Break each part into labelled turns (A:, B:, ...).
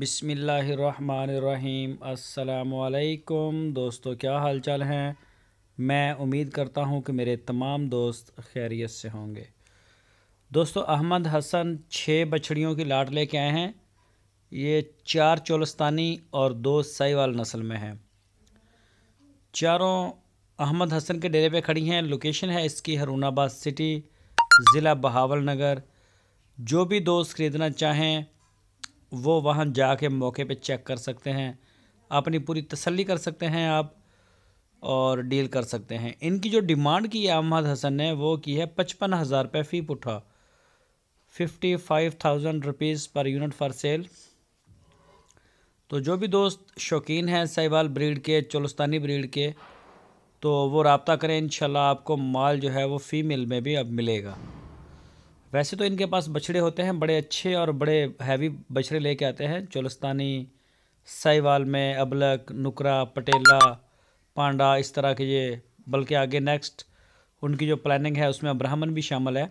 A: बिसमीम् अल्लाम दोस्तों क्या हाल चाल हैं मैं उम्मीद करता हूं कि मेरे तमाम दोस्त खैरियत से होंगे दोस्तों अहमद हसन छः बछड़ियों की लाट लेके आए हैं ये चार चोलस्तानी और दो साईवाल नस्ल में हैं चारों अहमद हसन के डेरे पे खड़ी हैं लोकेशन है इसकी हरूनाबाद सिटी ज़िला बहावल नगर जो भी दोस्त ख़रीदना चाहें वो वाहन जाके मौके पे चेक कर सकते हैं अपनी पूरी तसल्ली कर सकते हैं आप और डील कर सकते हैं इनकी जो डिमांड की है अहमद हसन ने वो की है पचपन हज़ार रुपये फ़ी पुठा fifty five thousand rupees per unit for sale तो जो भी दोस्त शौकीन हैं साहिवाल ब्रीड के चोलस्तानी ब्रीड के तो वो रबता करें इन आपको माल जो है वो फ़ीमेल में भी अब मिलेगा वैसे तो इनके पास बछड़े होते हैं बड़े अच्छे और बड़े हैवी बछड़े लेके आते हैं चोलस्तानी साहिवाल में अबलक नुकरा पटेला पांडा इस तरह के ये बल्कि आगे नेक्स्ट उनकी जो प्लानिंग है उसमें ब्राह्मण भी शामिल है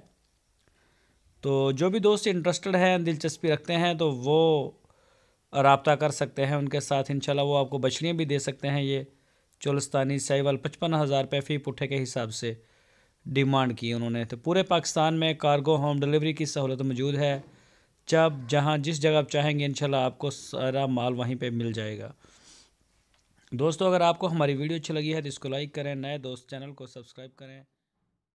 A: तो जो भी दोस्त इंटरेस्टेड हैं दिलचस्पी रखते हैं तो वो रबता कर सकते हैं उनके साथ इन वो आपको बछड़ियाँ भी दे सकते हैं ये चोलस्तानी साहिवाल पचपन हज़ार रुपये फ़ी पुठे के हिसाब से डिमांड की उन्होंने तो पूरे पाकिस्तान में कार्गो होम डिलीवरी की सहूलत मौजूद है जब जहाँ जिस जगह आप चाहेंगे इनशाला आपको सारा माल वहीं पे मिल जाएगा दोस्तों अगर आपको हमारी वीडियो अच्छी लगी है तो इसको लाइक करें नए दोस्त चैनल को सब्सक्राइब करें